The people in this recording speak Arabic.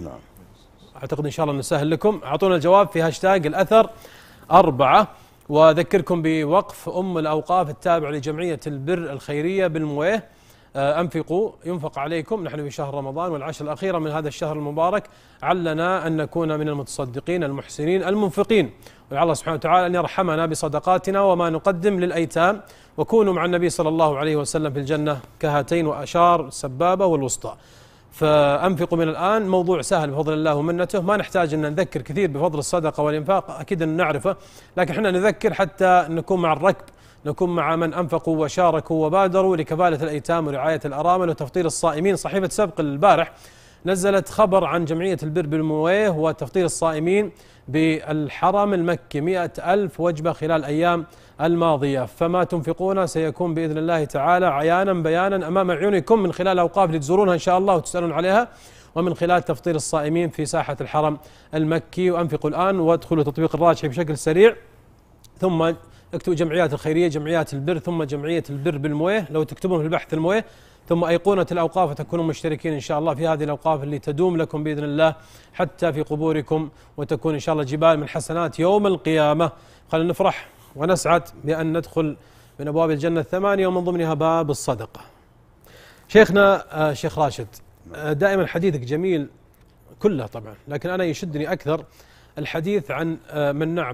نعم اعتقد ان شاء الله نسهل لكم اعطونا الجواب في هاشتاج الاثر اربعه واذكركم بوقف ام الاوقاف التابع لجمعيه البر الخيريه بالمويه آه، انفقوا ينفق عليكم نحن في شهر رمضان والعشر الاخيره من هذا الشهر المبارك علنا ان نكون من المتصدقين المحسنين المنفقين ولعل الله سبحانه وتعالى ان يرحمنا بصدقاتنا وما نقدم للايتام وكونوا مع النبي صلى الله عليه وسلم في الجنه كهاتين واشار السبابه والوسطى فأنفقوا من الآن موضوع سهل بفضل الله ومنته ما نحتاج أن نذكر كثير بفضل الصدقة والإنفاق أكيد أن نعرفه لكن احنا نذكر حتى نكون مع الركب نكون مع من أنفقوا وشاركوا وبادروا لكفالة الأيتام ورعاية الأرامل وتفطير الصائمين صحيفة سبق البارح نزلت خبر عن جمعية البر بالمويه وتفطير الصائمين بالحرم المكي مئة ألف وجبة خلال أيام الماضية فما تنفقونه سيكون بإذن الله تعالى عيانا بيانا أمام عيونكم من خلال أوقاف لتزورونها إن شاء الله وتسألون عليها ومن خلال تفطير الصائمين في ساحة الحرم المكي وأنفقوا الآن وادخلوا تطبيق الراجحي بشكل سريع ثم اكتبوا جمعيات الخيريه جمعيات البر ثم جمعيه البر بالمويه لو تكتبون في البحث المويه ثم ايقونه الاوقاف وتكونوا مشتركين ان شاء الله في هذه الاوقاف اللي تدوم لكم باذن الله حتى في قبوركم وتكون ان شاء الله جبال من حسنات يوم القيامه خلينا نفرح ونسعد بان ندخل من ابواب الجنه الثمانيه ومن ضمنها باب الصدقه. شيخنا آه، شيخ راشد آه، دائما حديثك جميل كله طبعا لكن انا يشدني اكثر الحديث عن آه، من نعم